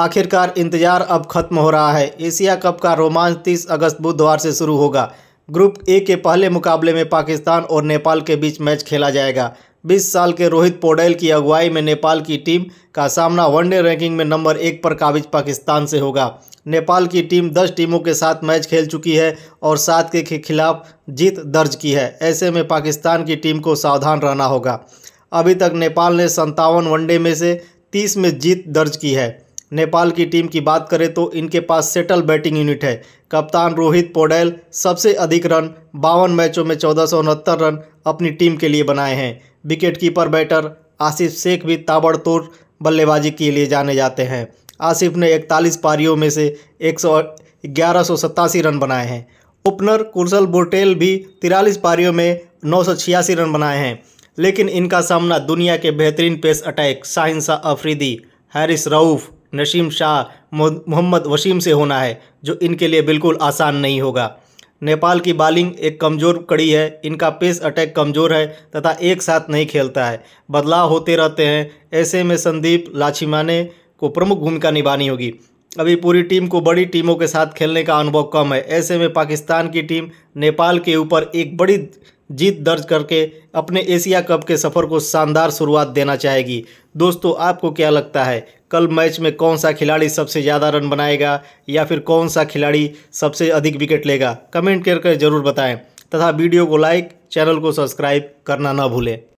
आखिरकार इंतजार अब खत्म हो रहा है एशिया कप का रोमांच 30 अगस्त बुधवार से शुरू होगा ग्रुप ए के पहले मुकाबले में पाकिस्तान और नेपाल के बीच मैच खेला जाएगा 20 साल के रोहित पोडेल की अगुवाई में नेपाल की टीम का सामना वनडे रैंकिंग में नंबर एक पर काबिज पाकिस्तान से होगा नेपाल की टीम 10 टीमों के साथ मैच खेल चुकी है और सात के खिलाफ जीत दर्ज की है ऐसे में पाकिस्तान की टीम को सावधान रहना होगा अभी तक नेपाल ने संतावन वनडे में से तीस में जीत दर्ज की है नेपाल की टीम की बात करें तो इनके पास सेटल बैटिंग यूनिट है कप्तान रोहित पोडेल सबसे अधिक रन बावन मैचों में चौदह रन अपनी टीम के लिए बनाए हैं wicket keeper batter Asif Sheikh भी ताबड़तोड़ बल्लेबाजी के लिए जाने जाते हैं आसिफ ने 41 पारियों में से एक रन बनाए हैं ओपनर कुरसल बोटेल भी तिरालीस पारियों में नौ रन बनाए हैं लेकिन इनका सामना दुनिया के बेहतरीन पेस अटैक शाहिन अफरीदी हैरिस रऊफ़ नशीम शाह मोहम्मद वसीम से होना है जो इनके लिए बिल्कुल आसान नहीं होगा नेपाल की बॉलिंग एक कमज़ोर कड़ी है इनका पेस अटैक कमज़ोर है तथा एक साथ नहीं खेलता है बदलाव होते रहते हैं ऐसे में संदीप लाछीमाने को प्रमुख भूमिका निभानी होगी अभी पूरी टीम को बड़ी टीमों के साथ खेलने का अनुभव कम है ऐसे में पाकिस्तान की टीम नेपाल के ऊपर एक बड़ी जीत दर्ज करके अपने एशिया कप के सफ़र को शानदार शुरुआत देना चाहेगी दोस्तों आपको क्या लगता है कल मैच में कौन सा खिलाड़ी सबसे ज़्यादा रन बनाएगा या फिर कौन सा खिलाड़ी सबसे अधिक विकेट लेगा कमेंट करके ज़रूर बताएं तथा वीडियो को लाइक चैनल को सब्सक्राइब करना ना भूलें